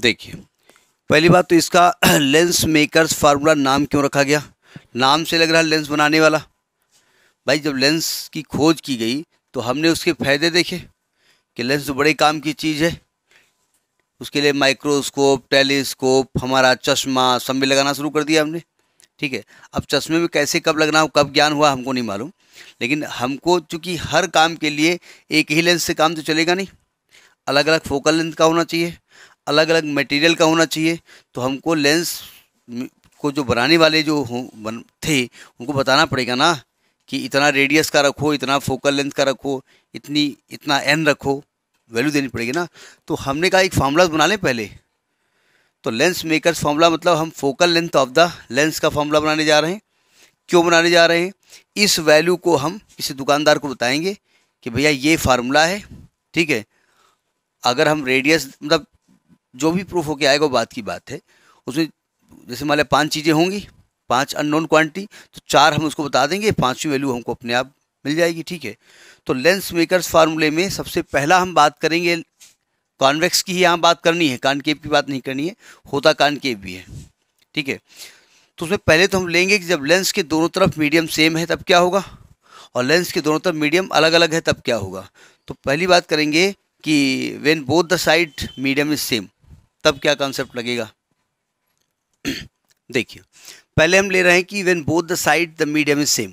देखिए पहली बात तो इसका लेंस मेकर्स फार्मूला नाम क्यों रखा गया नाम से लग रहा लेंस बनाने वाला भाई जब लेंस की खोज की गई तो हमने उसके फ़ायदे देखे कि लेंस तो बड़े काम की चीज़ है उसके लिए माइक्रोस्कोप टेलीस्कोप हमारा चश्मा सब में लगाना शुरू कर दिया हमने ठीक है अब चश्मे में कैसे कब लगना हो कब ज्ञान हुआ हमको नहीं मालूम लेकिन हमको चूँकि हर काम के लिए एक ही लेंस से काम तो चलेगा नहीं अलग अलग फोकल लेंथ का होना चाहिए अलग अलग मटेरियल का होना चाहिए तो हमको लेंस को जो बनाने वाले जो बन थे उनको बताना पड़ेगा ना कि इतना रेडियस का रखो इतना फोकल लेंथ का रखो इतनी इतना एन रखो वैल्यू देनी पड़ेगी ना तो हमने कहा एक फार्मूला बना लें पहले तो लेंस मेकर्स फार्मूला मतलब हम focal length of the lens का फार्मूला बनाने जा रहे हैं क्यों बनाने जा रहे हैं इस वैल्यू को हम किसी दुकानदार को बताएंगे कि भैया ये फार्मूला है ठीक है अगर हम रेडियस मतलब जो भी प्रूफ होके आएगा वो बात की बात है उसमें जैसे मान लिया पाँच चीज़ें होंगी पाँच अननोन क्वांटिटी तो चार हम उसको बता देंगे पाँचवीं वैल्यू हमको अपने आप मिल जाएगी ठीक है तो लेंस मेकर्स फार्मूले में सबसे पहला हम बात करेंगे कॉन्वेक्स की ही यहाँ बात करनी है कान केप की बात नहीं करनी है होता कान केप भी है ठीक है तो उसमें पहले तो हम लेंगे कि जब लेंस के दोनों तरफ मीडियम सेम है तब क्या होगा और लेंस के दोनों तरफ मीडियम अलग अलग है तब क्या होगा तो पहली बात करेंगे कि when both the side medium is same तब क्या कॉन्सेप्ट लगेगा देखिए पहले हम ले रहे हैं कि when both the side the medium is same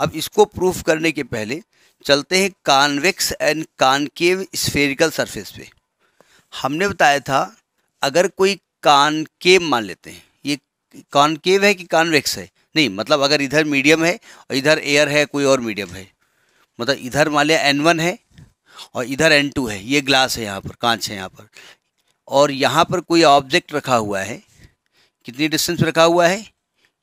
अब इसको प्रूफ करने के पहले चलते हैं convex and concave spherical surface पे हमने बताया था अगर कोई कॉनकेव मान लेते हैं ये कॉनकेव है कि कॉन्वेक्स है नहीं मतलब अगर इधर मीडियम है और इधर एयर है कोई और मीडियम है मतलब इधर मान लिया एन वन है और इधर एन टू है ये ग्लास है यहाँ पर कांच है यहाँ पर और यहाँ पर कोई ऑब्जेक्ट रखा हुआ है कितनी डिस्टेंस रखा हुआ है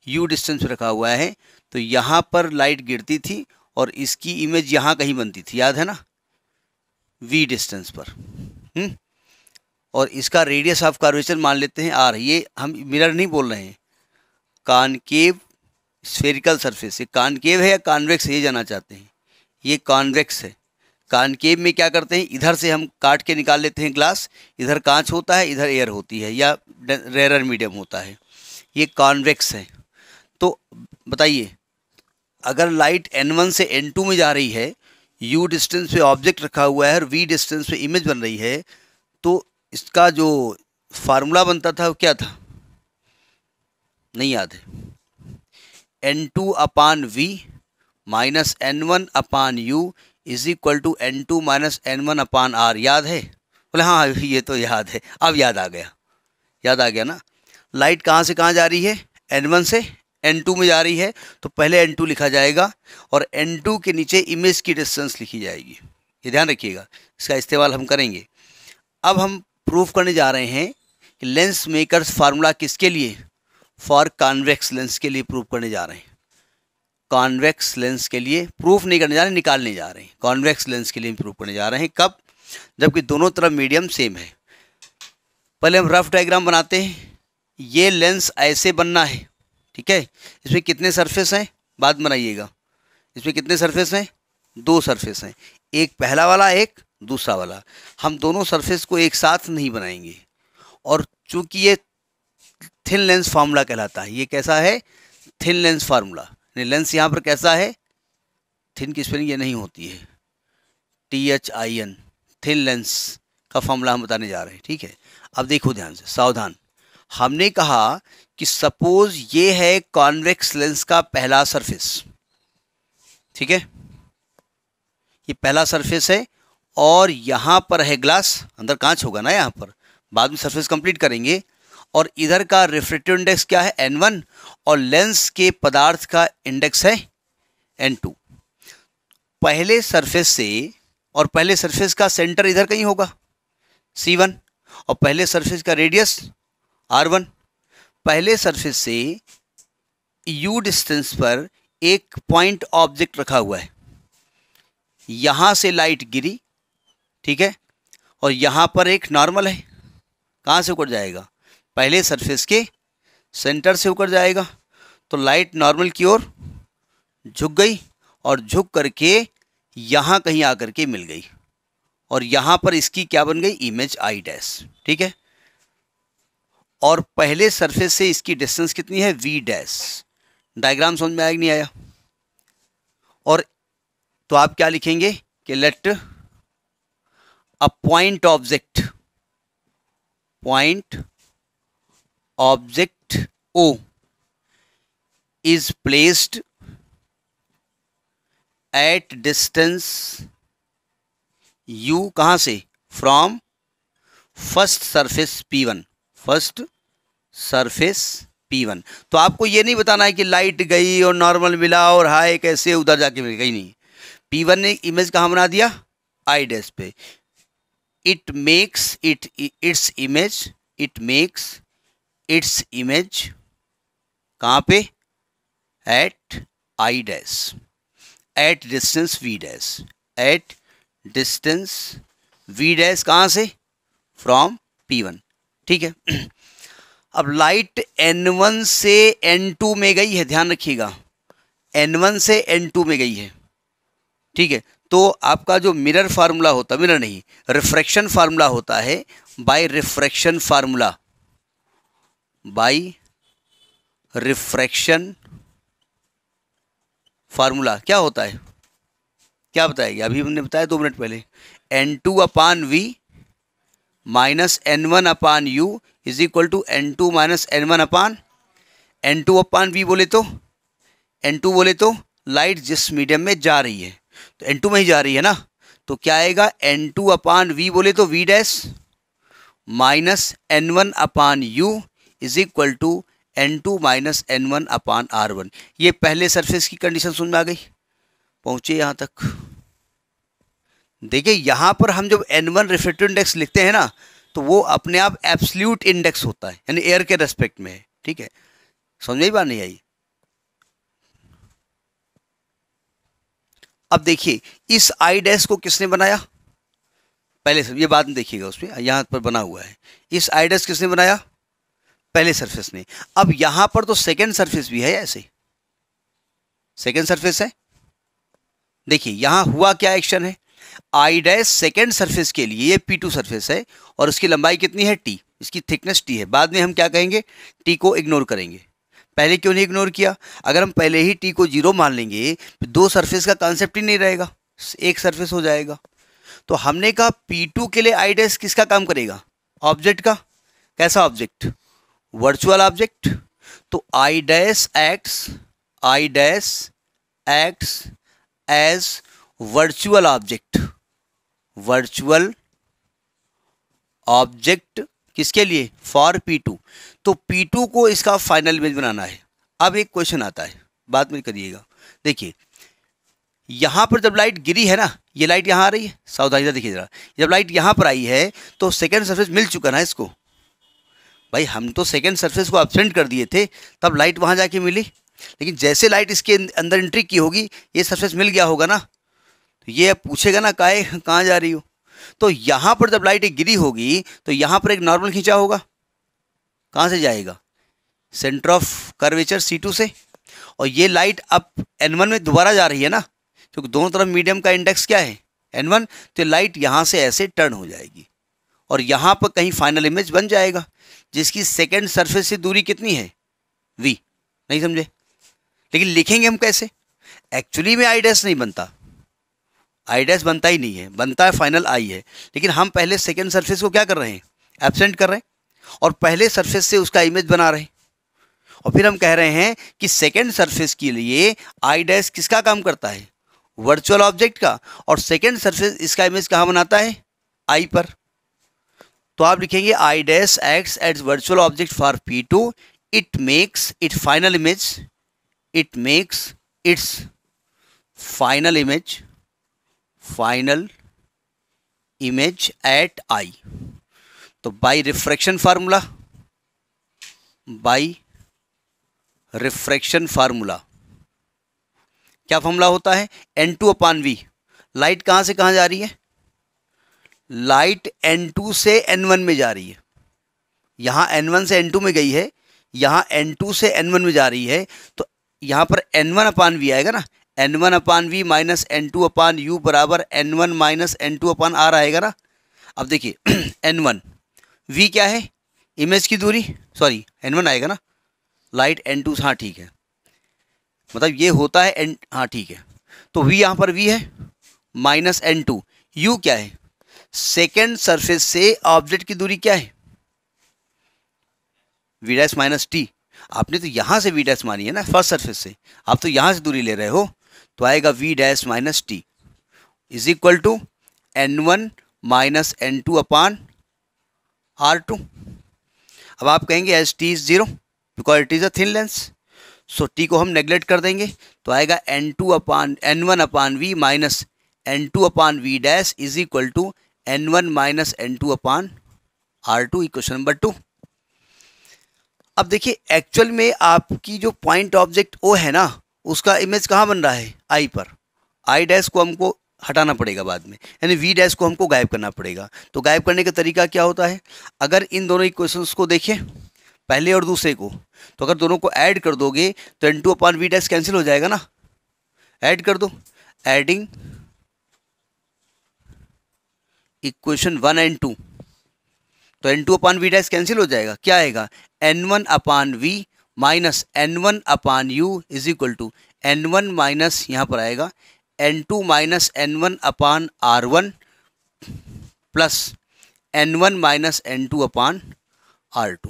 यू डिस्टेंस रखा हुआ है तो यहाँ पर लाइट गिरती थी और इसकी इमेज यहाँ कहीं बनती थी याद है ना वी डिस्टेंस पर हुँ? हम्म? और इसका रेडियस ऑफ कार्वेचर मान लेते हैं आर ये हम मिरर नहीं बोल रहे हैं कानकेव स्फेरिकल सरफेस ये कानकेव है या कॉन्वेक्स ये जाना चाहते हैं ये कॉन्वेक्स है कानकेब में क्या करते हैं इधर से हम काट के निकाल लेते हैं ग्लास इधर कांच होता है इधर एयर होती है या रेरर मीडियम होता है ये कॉन्वेक्स है तो बताइए अगर लाइट एन वन से एन टू में जा रही है यू डिस्टेंस पे ऑब्जेक्ट रखा हुआ है और वी डिस्टेंस पे इमेज बन रही है तो इसका जो फार्मूला बनता था वो क्या था नहीं याद है N two upon V minus N one upon U is equal to N two minus N one upon R याद है बोले हाँ ये तो याद है अब याद आ गया याद आ गया ना लाइट कहाँ से कहाँ जा रही है एन वन से एन टू में जा रही है तो पहले एन टू लिखा जाएगा और एन टू के नीचे इमेज की डिस्टेंस लिखी जाएगी ये ध्यान रखिएगा इसका इस्तेमाल हम करेंगे अब हम प्रूफ करने जा रहे हैं कि लेंस मेकर्स फार्मूला किसके लिए फॉर कॉन्वेक्स लेंस के लिए प्रूफ करने जा रहे हैं कॉन्वेक्स लेंस के लिए प्रूफ नहीं करने जा रहे निकालने जा रहे हैं कॉन्वेक्स लेंस के लिए प्रूफ करने जा रहे हैं कब जबकि दोनों तरफ मीडियम सेम है पहले हम रफ डायग्राम बनाते हैं ये लेंस ऐसे बनना है ठीक है इसमें कितने सरफेस हैं बाद बनाइएगा इसमें कितने सरफेस हैं दो सरफेस हैं एक पहला वाला एक दूसरा वाला हम दोनों सरफेस को एक साथ नहीं बनाएंगे और चूंकि ये थिन लेंस फार्मूला कहलाता है ये कैसा है थिन लेंस फार्मूला लेंस यहाँ पर कैसा है थिन की स्पेलिंग ये नहीं होती है T H I N thin lens का फॉर्मूला हम बताने जा रहे हैं ठीक है अब देखो ध्यान से सावधान हमने कहा कि सपोज ये है कॉन्वेक्स लेंस का पहला सरफेस ठीक है ये पहला सरफेस है और यहाँ पर है ग्लास अंदर कांच होगा ना यहाँ पर बाद में सरफेस कंप्लीट करेंगे और इधर का रिफ्रेक्टिव इंडेक्स क्या है एन वन और लेंस के पदार्थ का इंडेक्स है एन टू पहले सरफेस से और पहले सरफेस का सेंटर इधर कहीं होगा सी वन और पहले सरफेस का रेडियस आर वन पहले सरफेस से यू डिस्टेंस पर एक पॉइंट ऑब्जेक्ट रखा हुआ है यहाँ से लाइट गिरी ठीक है और यहाँ पर एक नॉर्मल है कहाँ से उड़ जाएगा पहले सरफेस के सेंटर से होकर जाएगा तो लाइट नॉर्मल की ओर झुक गई और झुक करके यहाँ कहीं आकर के मिल गई और यहाँ पर इसकी क्या बन गई इमेज आई डैश ठीक है और पहले सरफेस से इसकी डिस्टेंस कितनी है वी डैश डायग्राम समझ में आया नहीं आया और तो आप क्या लिखेंगे कि let a point object point object o is placed at distance u कहाँ से from first surface p1 first surface P1 तो आपको ये नहीं बताना है कि लाइट गई और नॉर्मल मिला और हाई कैसे उधर जाके मिल गई नहीं P1 ने इमेज कहाँ बना दिया आई डैश पे it makes it its image it makes its image कहाँ पे at I dash at distance V dash at distance V dash कहाँ से फ्रॉम पी वन ठीक है अब लाइट एन वन से एन टू में गई है ध्यान रखिएगा एन वन से एन टू में गई है ठीक है तो आपका जो मिरर फार्मूला होता है मिरर नहीं रिफ्रैक्शन फार्मूला होता है by refraction formula by refraction formula क्या होता है क्या बताएगी अभी हमने बताया दो मिनट पहले N two upon V minus N one upon U is equal to N two minus N one upon N two upon V बोले तो एन टू बोले तो लाइट जिस मीडियम में जा रही है तो एन टू में ही जा रही है ना तो क्या आएगा एन टू अपान वी बोले तो V dash minus N one upon U is equal to N two minus N one upon R one ये पहले सरफेस की कंडीशन सुन में आ गई पहुंचे यहां तक देखिए यहां पर हम जब एन वन रिफ्लेक्टिव इंडेक्स लिखते हैं ना तो वो अपने आप एब्सल्यूट इंडेक्स होता है यानी एयर के रेस्पेक्ट में है ठीक है समझ में बात नहीं आई अब देखिए इस आई डैश को किसने बनाया पहले ये बात देखिएगा उसमें यहां पर बना हुआ है इस आई डैश किसने बनाया पहले सरफेस ने अब यहां पर तो सेकेंड सरफेस भी है ऐसे सेकेंड सरफेस है देखिए यहां हुआ क्या एक्शन है आई डैश सेकेंड सर्फेस के लिए ये पी टू सर्फेस है और उसकी लंबाई कितनी है टी इसकी थिकनेस टी है बाद में हम क्या कहेंगे टी को इग्नोर करेंगे पहले क्यों नहीं इग्नोर किया अगर हम पहले ही टी को जीरो मान लेंगे तो दो सर्फेस का कॉन्सेप्ट ही नहीं रहेगा एक सर्फेस हो जाएगा तो हमने कहा पी टू के लिए आई डैश किसका काम करेगा ऑब्जेक्ट का कैसा ऑब्जेक्ट वर्चुअल ऑब्जेक्ट तो I dash acts I dash acts as virtual object virtual object किसके लिए फॉर पी टू तो पी टू को इसका फाइनल इमेज बनाना है अब एक क्वेश्चन आता है बात में करिएगा देखिए यहाँ पर जब लाइट गिरी है ना ये लाइट यहाँ आ रही है सावधानी देखिए जरा जब लाइट यहाँ पर आई है तो सेकेंड सरफेस मिल चुका ना इसको भाई हम तो सेकेंड सरफेस को एबसेंट कर दिए थे तब लाइट वहाँ जाके मिली लेकिन जैसे लाइट इसके अं-, अंदर एंट्री की होगी ये सरफेस मिल गया होगा ना तो ये अब पूछेगा ना काय कहाँ जा रही हो तो यहाँ पर जब लाइट एक गिरी होगी तो यहाँ पर एक नॉर्मल खींचा होगा कहाँ से जाएगा centre of curvature C two से और ये लाइट अब एन वन में दोबारा जा रही है ना क्योंकि दोनों तरफ मीडियम का इंडेक्स क्या है एन वन तो लाइट यहाँ से ऐसे टर्न हो जाएगी और यहाँ पर कहीं फाइनल इमेज बन जाएगा जिसकी सेकेंड सरफेस से दूरी कितनी है वी नहीं समझे लेकिन लिखेंगे हम कैसे एक्चुअली में आईडेस नहीं बनता आईडेस बनता ही नहीं है बनता है फाइनल आई है लेकिन हम पहले सेकेंड सरफेस को क्या कर रहे हैं एबसेंट कर रहे हैं और पहले सरफेस से उसका इमेज बना रहे हैं और फिर हम कह रहे हैं कि सेकेंड सरफेस के लिए आई डैश किसका काम करता है वर्चुअल ऑब्जेक्ट का और सेकेंड सरफेस इसका इमेज कहाँ बनाता है आई पर तो आप लिखेंगे I dash acts at virtual object for P two it makes it final image it makes its final image final image at I तो by refraction formula by refraction formula क्या फॉर्मूला होता है N two upon V light कहाँ से कहाँ जा रही है लाइट N2 से N1 में जा रही है यहाँ N1 से N2 में गई है यहाँ N2 से N1 में जा रही है तो यहाँ पर N1 अपान वी आएगा ना N1 upon V minus N two upon U बराबर N1 one minus N two upon R आएगा ना अब देखिए N1 वी क्या है इमेज की दूरी सॉरी N1 आएगा ना लाइट N2 हाँ ठीक है मतलब ये होता है एन हाँ ठीक है तो V यहाँ पर V है माइनस एन टू यू क्या है सेकेंड सरफेस से ऑब्जेक्ट की दूरी क्या है वी माइनस टी आपने तो यहां से वी मानी है ना फर्स्ट सरफेस से आप तो यहां से दूरी ले रहे हो तो आएगा V dash minus T is equal to N one minus N two upon R two अब आप कहेंगे as T is zero because it is a thin lens so T को हम नेग्लेक्ट कर देंगे तो आएगा N two upon N one upon V minus N two upon V dash is equal to N one minus N two upon R two equation number two अब देखिए actual में आपकी जो पॉइंट ऑब्जेक्ट ओ है ना उसका image कहाँ बन रहा है आई पर आई डैश को हमको हटाना पड़ेगा बाद में यानी वी डैश को हमको गायब करना पड़ेगा तो गायब करने का तरीका क्या होता है अगर इन दोनों इक्वेशंस को देखें पहले और दूसरे को तो अगर दोनों को ऐड कर दोगे तो N two upon V dash cancel हो जाएगा ना ऐड कर दो adding equation one and two तो N two upon V dash cancel हो जाएगा क्या आएगा N one upon V minus N one upon U is equal to N one minus यहाँ पर आएगा N two minus N one upon R one plus N one minus N two upon R two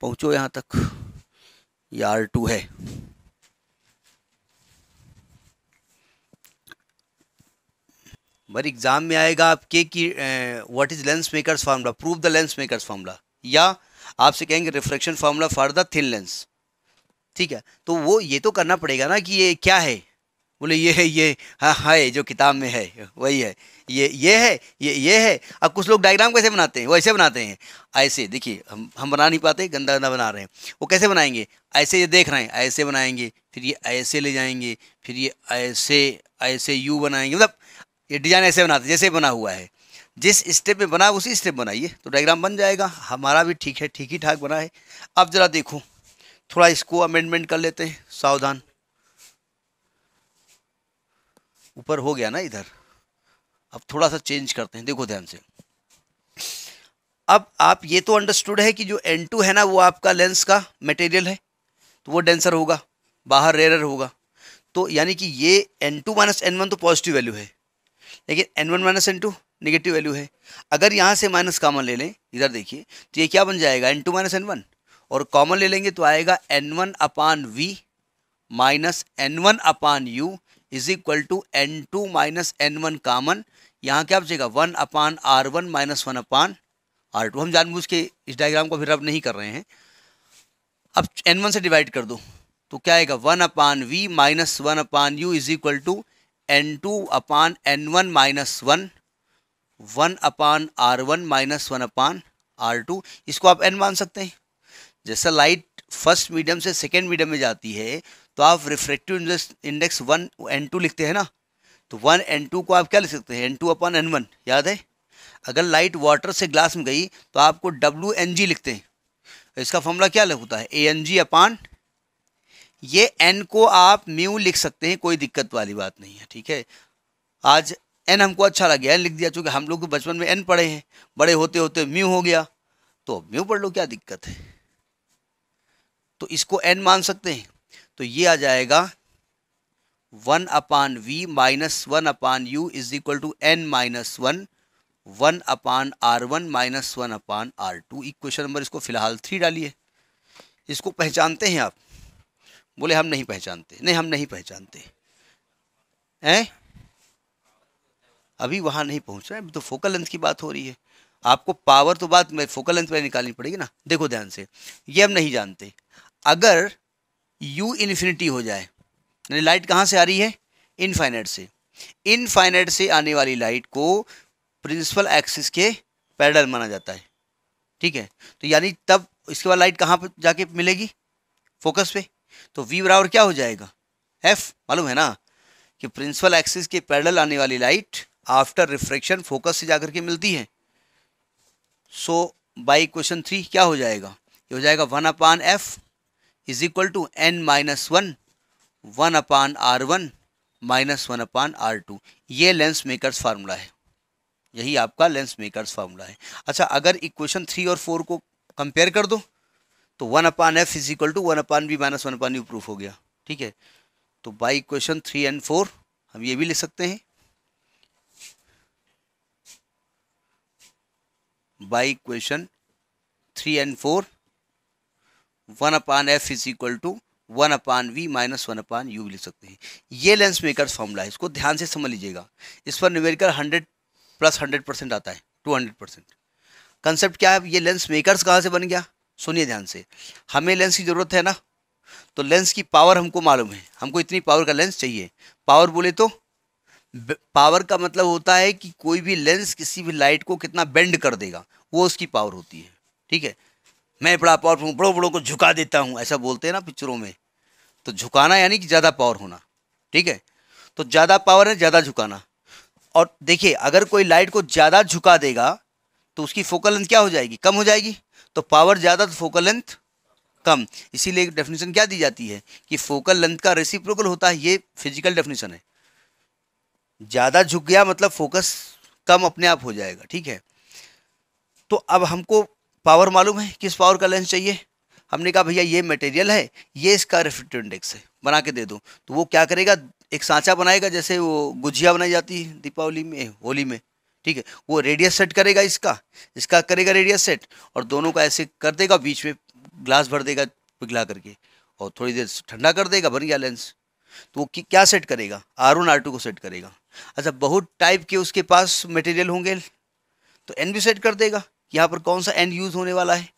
पहुँचो यहाँ तक ये are to है भाई exam में आएगा आपके कि what is lens makers formula prove the lens makers formula या आपसे कहेंगे reflection formula for the thin lens ठीक है तो वो ये तो करना पड़ेगा ना कि ये क्या है बोले ये है ये हाँ है हाँ, जो किताब में है वही है ये ये है ये ये है अब कुछ लोग डायग्राम कैसे बनाते हैं वो ऐसे बनाते हैं ऐसे देखिए हम हम बना नहीं पाते गंदा गंदा बना रहे हैं वो कैसे बनाएंगे ऐसे ये देख रहे हैं ऐसे बनाएंगे फिर ये ऐसे ले जाएंगे फिर ये ऐसे ऐसे यू बनाएंगे मतलब ये डिजाइन ऐसे बनाते जैसे बना हुआ है जिस स्टेप में बना उसी स्टेप बनाइए तो डायग्राम बन जाएगा हमारा भी ठीक है ठीक ही ठाक बना है अब ज़रा देखो थोड़ा इसको अमेंडमेंट कर लेते हैं सावधान ऊपर हो गया ना इधर अब थोड़ा सा चेंज करते हैं देखो ध्यान से अब आप ये तो अंडरस्टूड है कि जो एन टू है ना वो आपका लेंस का मटेरियल है तो वो डेंसर होगा बाहर रेरर होगा तो यानी कि ये N two minus N one तो पॉजिटिव वैल्यू है देखिए N one minus N two negative value है अगर यहाँ से माइनस कॉमन ले लें इधर देखिए तो ये क्या बन जाएगा N two minus N one और कॉमन ले लेंगे तो आएगा N one upon V minus N one upon U is equal to N two minus N one common यहाँ क्या बचेगा one upon R one minus one upon R two हम जानबूझ के इस डायग्राम को फिर अब नहीं कर रहे हैं अब एन वन से डिवाइड कर दो तो क्या आएगा one upon V minus one upon U is equal to N two upon N one minus one one upon R one minus one upon R two इसको आप एन मान सकते हैं जैसा लाइट फर्स्ट मीडियम से सेकेंड मीडियम में जाती है तो आप refractive index one N two लिखते हैं ना तो वन एन टू को आप क्या लिख सकते हैं N two upon N one याद है अगर लाइट वाटर से ग्लास में गई तो आपको डब्ल्यू एन जी लिखते हैं इसका फॉर्मूला क्या होता है ए एन जी अपान ये एन को आप म्यू लिख सकते हैं कोई दिक्कत वाली बात नहीं है ठीक है आज एन हमको अच्छा लग गया एन लिख दिया चूँकि हम लोग बचपन में एन पढ़े हैं बड़े होते होते म्यू हो गया तो म्यू पढ़ लो क्या दिक्कत है तो इसको एन मान सकते हैं तो ये आ जाएगा one upon V minus one upon U is equal to N minus one one upon R one minus one upon R two equation number इसको फिलहाल थ्री डालिए इसको पहचानते हैं आप बोले हम नहीं पहचानते नहीं हम नहीं पहचानते हैं अभी वहां नहीं पहुंच रहे तो फोकल लेंथ की बात हो रही है आपको पावर तो बात में फोकल लेंथ में निकालनी पड़ेगी ना देखो ध्यान से ये हम नहीं जानते अगर यू इन्फिनिटी हो जाए यानी लाइट कहाँ से आ रही है इनफाइनाइट से इनफाइनाइट से आने वाली लाइट को प्रिंसिपल एक्सिस के पैरल माना जाता है ठीक है तो यानी तब इसके बाद लाइट कहाँ पर जाके मिलेगी फोकस पे तो वी बराबर क्या हो जाएगा एफ मालूम है ना कि प्रिंसिपल एक्सिस के पैरेलल आने वाली लाइट आफ्टर रिफ्रेक्शन फोकस से जाकर के मिलती है सो बाई क्वेश्चन थ्री क्या हो जाएगा ये हो जाएगा one upon F is equal to N minus one one upon R one minus one upon R two ये लेंस मेकर्स फार्मूला है यही आपका लेंस मेकर्स फार्मूला है अच्छा अगर इक्वेशन थ्री और फोर को कंपेयर कर दो तो one upon F is equal to one upon B minus one upon U proof हो गया ठीक है तो by question three and four हम ये भी लिख सकते हैं by question three and four one upon F is equal to one upon V minus one upon U भी लिख सकते हैं ये लेंस मेकर फॉर्मूला है इसको ध्यान से समझ लीजिएगा इस पर numerical hundred plus hundred percent आता है टू हंड्रेड परसेंट कंसेप्ट क्या है ये लेंस मेकर्स कहाँ से बन गया सुनिए ध्यान से हमें लेंस की ज़रूरत है ना तो लेंस की पावर हमको मालूम है हमको इतनी पावर का लेंस चाहिए पावर बोले तो पावर का मतलब होता है कि कोई भी लेंस किसी भी लाइट को कितना बेंड कर देगा वो उसकी पावर होती है ठीक है मैं बड़ा पावरफुल हूँ बड़ों बड़ों को झुका देता हूँ ऐसा बोलते हैं ना पिक्चरों में तो झुकाना यानी कि ज़्यादा पावर होना ठीक है तो ज़्यादा पावर है ज़्यादा झुकाना और देखिए अगर कोई लाइट को ज़्यादा झुका देगा तो उसकी फोकल लेंथ क्या हो जाएगी कम हो जाएगी तो पावर ज़्यादा तो फोकल लेंथ कम इसीलिए डेफिनेशन क्या दी जाती है कि फोकल लेंथ का रेसिप्रोकल होता है ये फिजिकल डेफिनेशन है ज़्यादा झुक गया मतलब फोकस कम अपने आप हो जाएगा ठीक है तो अब हमको पावर मालूम है किस पावर का लेंस चाहिए हमने कहा भैया ये मटेरियल है ये इसका रिफ्लेक्टिव इंडेक्स है बना के दे दो तो वो क्या करेगा एक सांचा बनाएगा जैसे वो गुजिया बनाई जाती है दीपावली में होली में ठीक है वो रेडियस सेट करेगा इसका इसका करेगा रेडियस सेट और दोनों का ऐसे कर देगा बीच में ग्लास भर देगा पिघला करके और थोड़ी देर ठंडा कर देगा बन गया लेंस तो वो क्या सेट करेगा आर वन आर टू को सेट करेगा अच्छा बहुत टाइप के उसके पास मटेरियल होंगे तो एन भी सेट कर देगा यहाँ पर कौन सा एन यूज़ होने वाला है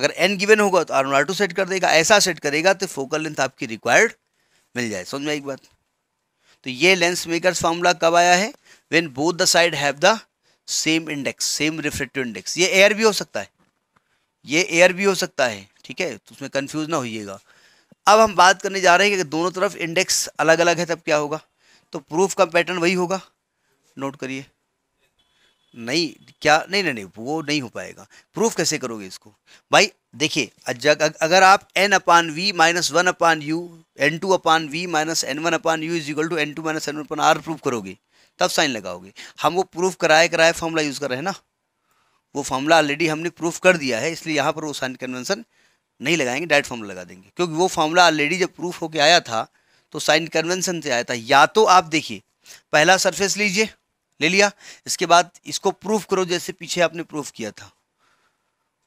अगर एन गिवन होगा तो R one R two set कर देगा ऐसा सेट करेगा तो फोकल लेंथ आपकी रिक्वायर्ड मिल जाए समझ में एक बात तो ये लेंस मेकर फार्मूला कब आया है when both the side have the same index same reflective index ये एयर भी हो सकता है ये एयर भी हो सकता है ठीक है तो उसमें कन्फ्यूज ना होइएगा अब हम बात करने जा रहे हैं कि दोनों तरफ इंडेक्स अलग अलग है तब क्या होगा तो प्रूफ का पैटर्न वही होगा नोट करिए नहीं क्या नहीं नहीं नहीं वो नहीं हो पाएगा प्रूफ कैसे करोगे इसको भाई देखिए अगर आप N upon V minus one upon U N two upon V minus N one upon U is equal to N two minus N one upon R proof करोगे तब साइन लगाओगे हम वो प्रूफ कराए कराए फॉर्मूला यूज़ कर रहे हैं ना वो फॉर्मूला ऑलरेडी हमने प्रूफ कर दिया है इसलिए यहाँ पर वो साइन कन्वेंसन नहीं लगाएंगे डायरेक्ट फॉर्मूला लगा देंगे क्योंकि वो फॉर्मूला ऑलरेडी जब प्रूफ होकर आया था तो साइन कन्वेंसन से आया था या तो आप देखिए पहला सरफेस लीजिए ले लिया इसके बाद इसको प्रूफ करो जैसे पीछे आपने प्रूफ किया था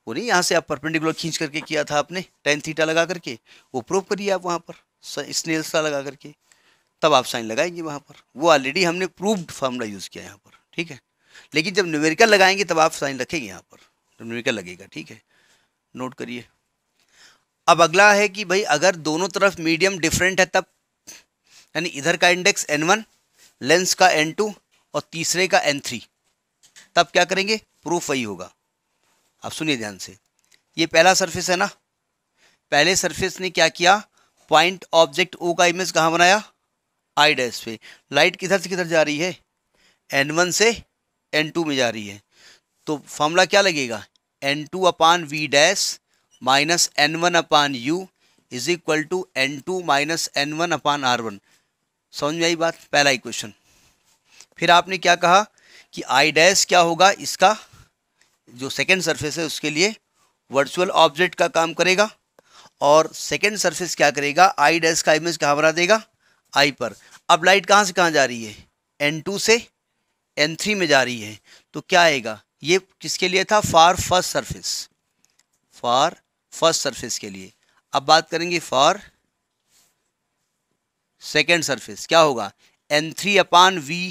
वो नहीं यहाँ से आप परपेंडिकुलर खींच करके किया था आपने टेन थीटा लगा करके वो प्रूफ करिए आप वहाँ पर स्नेल लगा करके तब आप साइन लगाएंगे वहाँ पर वो ऑलरेडी हमने प्रूव्ड फार्मूला यूज़ किया यहाँ पर ठीक है लेकिन जब न्यूमेरिकल लगाएंगे तब आप साइन रखेंगे यहाँ पर जब न्यूमेरिकल लगेगा ठीक है नोट करिए अब अगला है कि भाई अगर दोनों तरफ मीडियम डिफरेंट है तब यानी इधर का इंडेक्स एन वन लेंस का एन टू और तीसरे का एन थ्री तब क्या करेंगे प्रूफ वही होगा आप सुनिए ध्यान से ये पहला सरफेस है ना पहले सरफेस ने क्या किया पॉइंट ऑब्जेक्ट ओ का इमेज कहाँ बनाया आई डैश पे लाइट किधर से किधर जा रही है एन वन से एन टू में जा रही है तो फॉर्मूला क्या लगेगा N two upon V dash minus N one upon U is equal to N two minus N one upon R one समझ में आई बात पहला इक्वेशन फिर आपने क्या कहा कि आई डैश क्या होगा इसका जो सेकेंड सरफेस है उसके लिए वर्चुअल ऑब्जेक्ट का काम करेगा और सेकेंड सरफेस क्या करेगा आई डैश का इमेज कहाँ बना देगा आई पर अब लाइट कहाँ से कहाँ जा रही है एन टू से एन थ्री में जा रही है तो क्या आएगा ये किसके लिए था for first surface for first surface के लिए अब बात करेंगे फॉर सेकेंड सरफेस क्या होगा N three upon V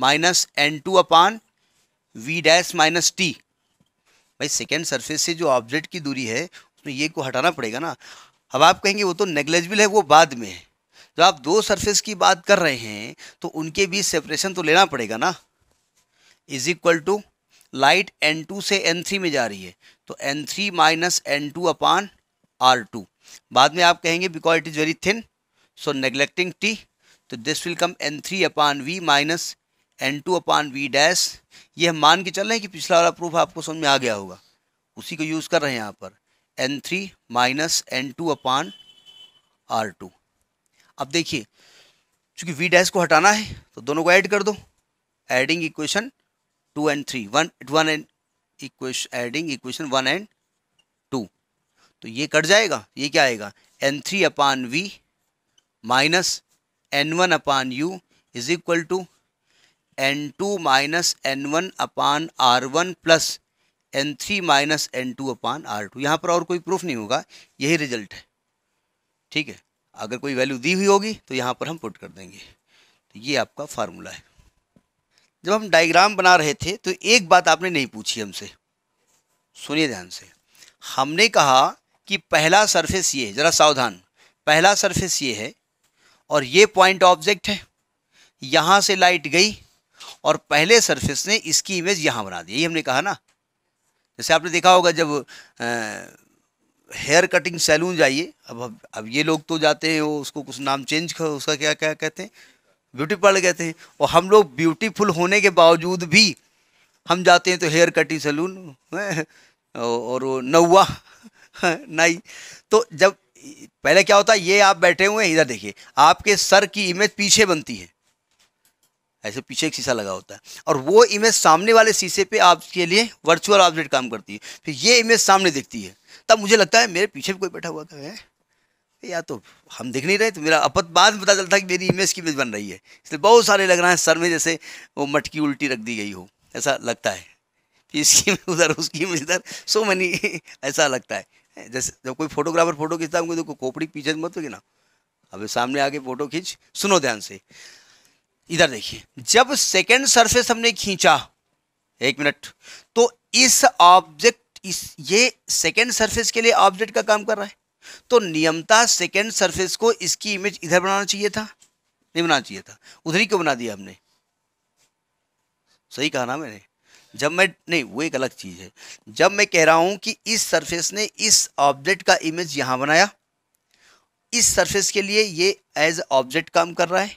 minus N two upon V dash minus T भाई सेकेंड सरफेस से जो ऑब्जेक्ट की दूरी है उसमें ये को हटाना पड़ेगा ना अब आप कहेंगे वो तो नेग्लेजिबल है वो बाद में है जब आप दो सरफेस की बात कर रहे हैं तो उनके बीच सेपरेशन तो लेना पड़ेगा ना is equal to light N two से एन थ्री में जा रही है तो N three minus N two upon R two बाद में आप कहेंगे because it is very thin so neglecting T तो this will come N three upon V minus N two upon V dash ये हम मान के चल रहे हैं कि पिछला वाला प्रूफ आपको समझ में आ गया होगा उसी को यूज़ कर रहे हैं यहाँ पर N three minus N two upon R two अब देखिए चूंकि वी डैश को हटाना है तो दोनों को ऐड कर दो adding equation two and three one one and equation adding equation one and two तो ये कट जाएगा ये क्या आएगा N three upon V minus N one upon U is equal to N two minus N one upon R one plus N three minus N two upon R two यहाँ पर और कोई प्रूफ नहीं होगा यही रिजल्ट है ठीक है अगर कोई वैल्यू दी हुई होगी तो यहाँ पर हम पुट कर देंगे तो ये आपका फार्मूला है जब हम डायग्राम बना रहे थे तो एक बात आपने नहीं पूछी हमसे सुनिए ध्यान से हमने कहा कि पहला सरफेस ये ज़रा सावधान पहला सरफेस ये है और ये पॉइंट ऑब्जेक्ट है यहाँ से लाइट गई और पहले सरफेस ने इसकी इमेज यहाँ बना दी यही हमने कहा ना जैसे आपने देखा होगा जब हेयर कटिंग सैलून जाइए अब अब अब ये लोग तो जाते हैं वो उसको कुछ नाम चेंज कर उसका क्या क्या कहते हैं ब्यूटी पार्लर कहते हैं और हम लोग ब्यूटीफुल होने के बावजूद भी हम जाते हैं तो हेयर कटिंग सैलून और वो नौवा नाई तो जब पहले क्या होता है ये आप बैठे हुए हैं इधर देखिए आपके सर की इमेज पीछे बनती है ऐसे पीछे एक शीशा लगा होता है और वो इमेज सामने वाले शीशे पे आपके लिए वर्चुअल ऑब्जेक्ट काम करती है फिर ये इमेज सामने दिखती है तब मुझे लगता है मेरे पीछे भी कोई बैठा हुआ था है या तो हम दिख नहीं रहे तो मेरा अपत बाद में पता चलता कि मेरी इमेज की इमेज बन रही है इसलिए बहुत सारे लग रहा है सर में जैसे वो मटकी उल्टी रख दी गई हो ऐसा लगता है इसकी में उधर उसकी में इधर सो मैनी ऐसा लगता है जैसे जब कोई फोटोग्राफर फ़ोटो खींचता है देखो तो कोपड़ी पीछे मत होगी ना अब सामने आके फ़ोटो खींच सुनो ध्यान से इधर देखिए जब सेकेंड सरफेस हमने खींचा एक मिनट तो इस ऑब्जेक्ट इस ये सेकेंड सरफेस के लिए ऑब्जेक्ट का काम कर रहा है तो नियमता सेकेंड सरफेस को इसकी इमेज इधर बनाना चाहिए था नहीं बनाना चाहिए था उधर ही क्यों बना दिया हमने सही कहा ना मैंने जब मैं नहीं वो एक अलग चीज़ है जब मैं कह रहा हूँ कि इस सरफेस ने इस ऑब्जेक्ट का इमेज यहाँ बनाया इस सरफेस के लिए ये एज ऑब्जेक्ट काम कर रहा है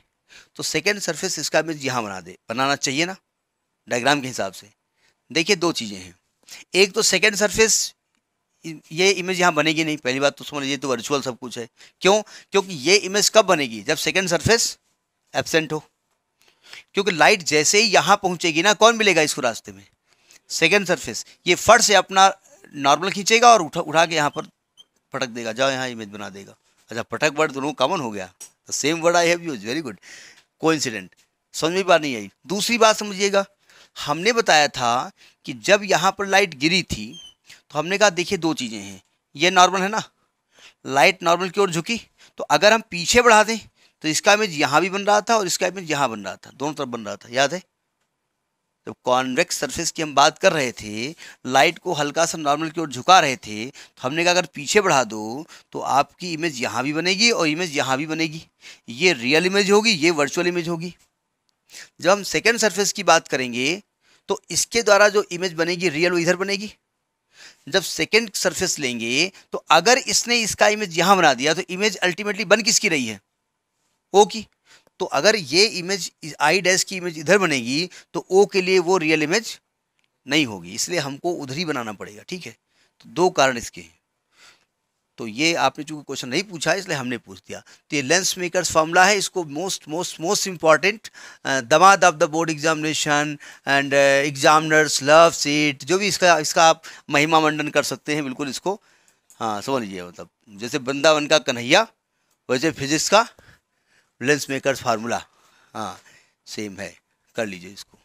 तो सेकेंड सरफेस इसका इमेज यहाँ बना दे बनाना चाहिए ना डायग्राम के हिसाब से देखिए दो चीज़ें हैं एक तो सेकेंड सरफेस ये इमेज यहाँ बनेगी नहीं पहली बात तो समझ लीजिए तो वर्चुअल सब कुछ है क्यों क्योंकि ये इमेज कब बनेगी जब सेकेंड सरफेस एबसेंट हो क्योंकि लाइट जैसे ही यहाँ पहुँचेगी ना कौन मिलेगा इसको रास्ते में सेकेंड सरफेस ये फट से अपना नॉर्मल खींचेगा और उठा उठा के यहाँ पर पटक देगा जाओ यहाँ इमेज बना देगा अच्छा पटक वर्ड दोनों कॉमन हो गया same word I have use very good coincident समझ में बात नहीं आई दूसरी बात समझिएगा हमने बताया था कि जब यहाँ पर लाइट गिरी थी तो हमने कहा देखिए दो चीज़ें हैं ये नॉर्मल है ना लाइट नॉर्मल की ओर झुकी तो अगर हम पीछे बढ़ा दें तो इसका इमेज यहाँ भी बन रहा था और इसका इमेज यहाँ बन रहा था दोनों तरफ बन रहा था याद है जब कॉन्वेक्स सरफेस की हम बात कर रहे थे लाइट को हल्का सा नॉर्मल की ओर झुका रहे थे तो हमने कहा अगर पीछे बढ़ा दो तो आपकी इमेज यहाँ भी बनेगी और इमेज यहाँ भी बनेगी ये रियल इमेज होगी ये वर्चुअल इमेज होगी जब हम सेकेंड सरफेस की बात करेंगे तो इसके द्वारा जो इमेज बनेगी रियल वो इधर बनेगी जब सेकेंड सरफेस लेंगे तो अगर इसने इसका इमेज यहाँ बना दिया तो इमेज अल्टीमेटली बन किसकी रही है ओ की तो अगर ये इमेज आई डैश की इमेज इधर बनेगी तो ओ के लिए वो रियल इमेज नहीं होगी इसलिए हमको उधर ही बनाना पड़ेगा ठीक है तो दो कारण इसके हैं तो ये आपने चूंकि क्वेश्चन नहीं पूछा इसलिए हमने पूछ दिया तो ये लेंस मेकर्स फार्मूला है इसको मोस्ट मोस्ट मोस्ट इम्पॉर्टेंट दमाद of the board examination and examiners love seat जो भी इसका इसका आप महिमा मंडन कर सकते हैं बिल्कुल इसको हाँ समझ लीजिए मतलब जैसे वृंदावन का कन्हैया वैसे फिजिक्स का लेंस मेकर्स फार्मूला हाँ सेम है कर लीजिए इसको